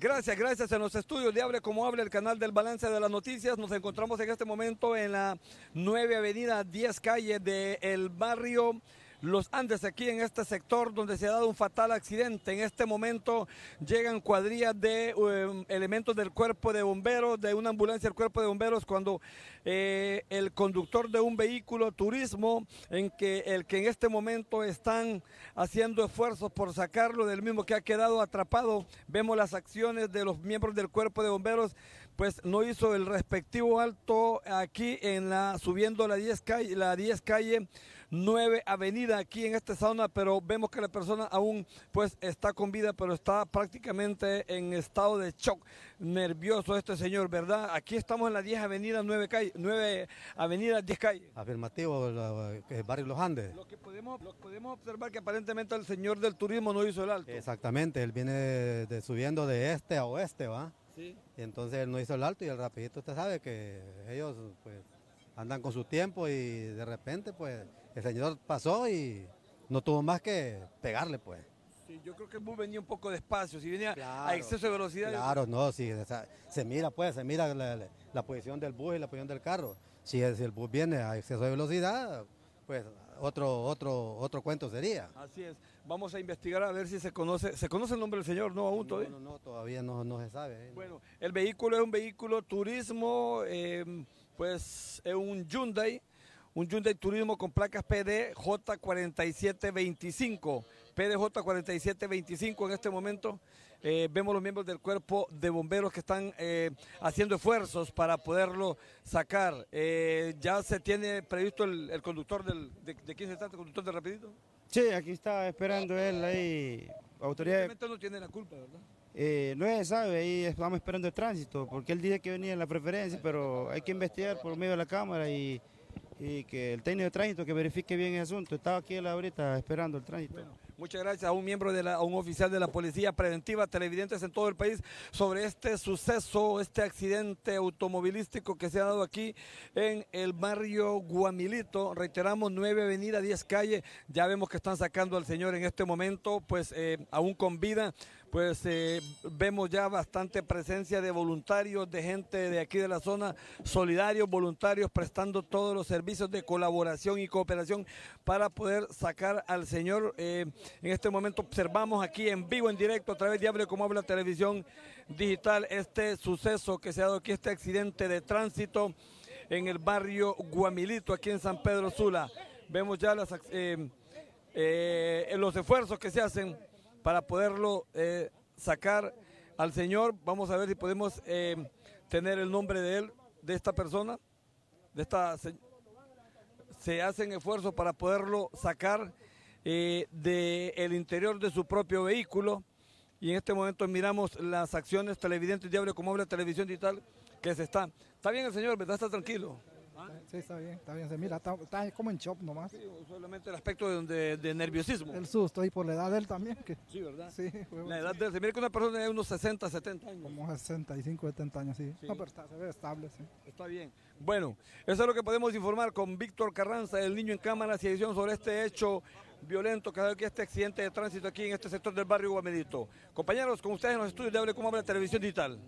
Gracias, gracias. En los estudios de Abre como habla el canal del Balance de las Noticias. Nos encontramos en este momento en la 9 Avenida 10 Calle del barrio los Andes, aquí en este sector donde se ha dado un fatal accidente. En este momento llegan cuadrillas de eh, elementos del cuerpo de bomberos, de una ambulancia del cuerpo de bomberos, cuando eh, el conductor de un vehículo turismo, en que el que en este momento están haciendo esfuerzos por sacarlo del mismo que ha quedado atrapado, vemos las acciones de los miembros del cuerpo de bomberos, pues no hizo el respectivo alto aquí en la subiendo la 10 calle, la 10 calle 9 Avenida aquí en esta zona, pero vemos que la persona aún pues está con vida, pero está prácticamente en estado de shock, nervioso este señor, ¿verdad? Aquí estamos en la 10 Avenida, 9, calle, 9 Avenida, 10 Calle. Afirmativo, el barrio Los Andes. Lo que, podemos, lo observar que aparentemente el señor del turismo no hizo el alto. Exactamente, él viene subiendo de este a oeste, ¿va? Sí. Y entonces él no hizo el alto y el rapidito usted sabe que ellos pues andan con su tiempo y de repente pues el señor pasó y no tuvo más que pegarle pues. Sí, yo creo que el bus venía un poco despacio, si venía a exceso de velocidad. Claro, no, si se mira pues, se mira la, posición del bus y la posición del carro. Si el, bus viene a exceso de velocidad, pues otro, otro, otro cuento sería. Así es. Vamos a investigar a ver si se conoce, se conoce el nombre del señor, ¿no? Aún todavía. No, no, todavía no, se sabe. ¿eh? Bueno, el vehículo es un vehículo turismo eh, pues es un Hyundai, un Hyundai Turismo con placas PDJ4725. PDJ4725 en este momento. Eh, vemos los miembros del cuerpo de bomberos que están eh, haciendo esfuerzos para poderlo sacar. Eh, ¿Ya se tiene previsto el, conductor del, de, quién se trata, el conductor de Rapidito? Sí, aquí está esperando él ahí. Autoridad. no tiene la culpa, ¿verdad? Eh, no es sabe, ahí estamos esperando el tránsito, porque él dice que venía en la preferencia, pero hay que investigar por medio de la cámara y, que el técnico de tránsito que verifique bien el asunto. Estaba aquí la ahorita esperando el tránsito. muchas gracias a un miembro de la, a un oficial de la policía preventiva, televidentes en todo el país, sobre este suceso, este accidente automovilístico que se ha dado aquí en el barrio Guamilito. Reiteramos, 9 avenida, 10 calle. Ya vemos que están sacando al señor en este momento, pues eh, aún con vida pues eh, vemos ya bastante presencia de voluntarios, de gente de aquí de la zona, solidarios, voluntarios, prestando todos los servicios de colaboración y cooperación para poder sacar al señor. Eh, en este momento observamos aquí en vivo, en directo, a través de Abre como habla televisión digital, este suceso que se ha dado aquí, este accidente de tránsito en el barrio Guamilito, aquí en San Pedro Sula. Vemos ya las, eh, los esfuerzos que se hacen para poderlo eh, sacar al Señor. Vamos a ver si podemos eh, tener el nombre de él, de esta persona, de esta se, hacen esfuerzos para poderlo sacar eh, del interior de su propio vehículo. Y en este momento miramos las acciones televidentes diablo como habla televisión digital que se está. Está bien el señor, ¿verdad? Está tranquilo. ¿Ah? Sí, está bien, está bien. se Mira, está, como en shock nomás. Sí, solamente el aspecto de, nerviosismo. El susto, y por la edad de él también. Que... Sí, ¿verdad? Sí. la edad de él, se mira que una persona de unos 60, 70 años. Como 65, 70 años, sí. No, pero está, se ve estable, sí. Está bien. Bueno, eso es lo que podemos informar con Víctor Carranza, el niño en cámaras y edición sobre este hecho violento que ha que este accidente de tránsito aquí en este sector del barrio Guamedito. Compañeros, con ustedes en los estudios de Hable Cómo Habla Televisión Digital.